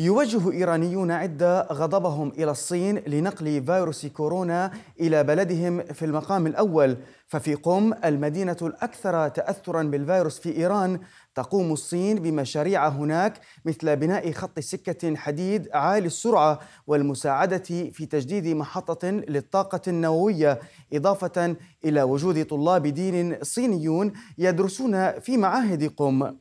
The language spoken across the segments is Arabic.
يوجه إيرانيون عدة غضبهم إلى الصين لنقل فيروس كورونا إلى بلدهم في المقام الأول ففي قم المدينة الأكثر تأثرا بالفيروس في إيران تقوم الصين بمشاريع هناك مثل بناء خط سكة حديد عالي السرعة والمساعدة في تجديد محطة للطاقة النووية إضافة إلى وجود طلاب دين صينيون يدرسون في معاهد قم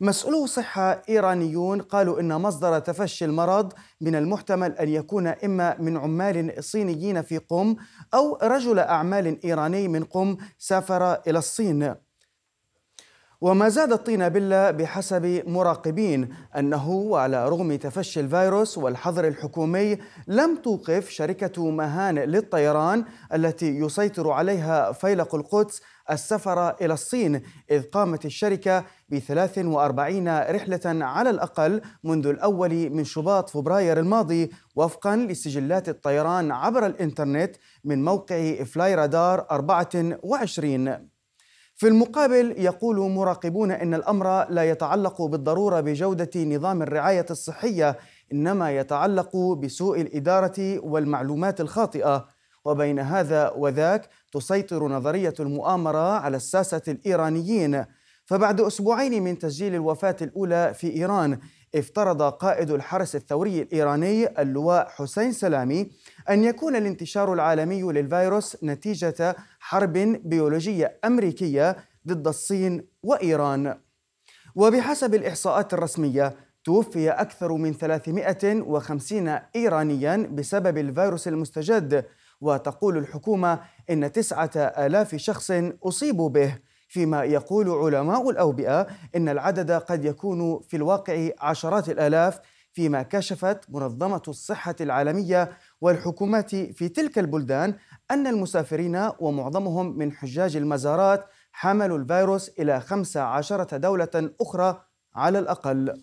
مسؤولو صحة إيرانيون قالوا إن مصدر تفشي المرض من المحتمل أن يكون إما من عمال صينيين في قم أو رجل أعمال إيراني من قم سافر إلى الصين وما زاد الطين بلة بحسب مراقبين أنه على رغم تفشي الفيروس والحظر الحكومي لم توقف شركة مهان للطيران التي يسيطر عليها فيلق القدس السفر إلى الصين إذ قامت الشركة ب 43 رحلة على الأقل منذ الأول من شباط فبراير الماضي وفقا لسجلات الطيران عبر الإنترنت من موقع فلاي رادار 24 في المقابل يقول مراقبون ان الامر لا يتعلق بالضروره بجوده نظام الرعايه الصحيه انما يتعلق بسوء الاداره والمعلومات الخاطئه وبين هذا وذاك تسيطر نظريه المؤامره على الساسه الايرانيين فبعد أسبوعين من تسجيل الوفاة الأولى في إيران افترض قائد الحرس الثوري الإيراني اللواء حسين سلامي أن يكون الانتشار العالمي للفيروس نتيجة حرب بيولوجية أمريكية ضد الصين وإيران وبحسب الإحصاءات الرسمية توفي أكثر من 350 إيرانيا بسبب الفيروس المستجد وتقول الحكومة إن 9000 شخص أصيبوا به فيما يقول علماء الأوبئة إن العدد قد يكون في الواقع عشرات الآلاف فيما كشفت منظمة الصحة العالمية والحكومات في تلك البلدان أن المسافرين ومعظمهم من حجاج المزارات حملوا الفيروس إلى 15 دولة أخرى على الأقل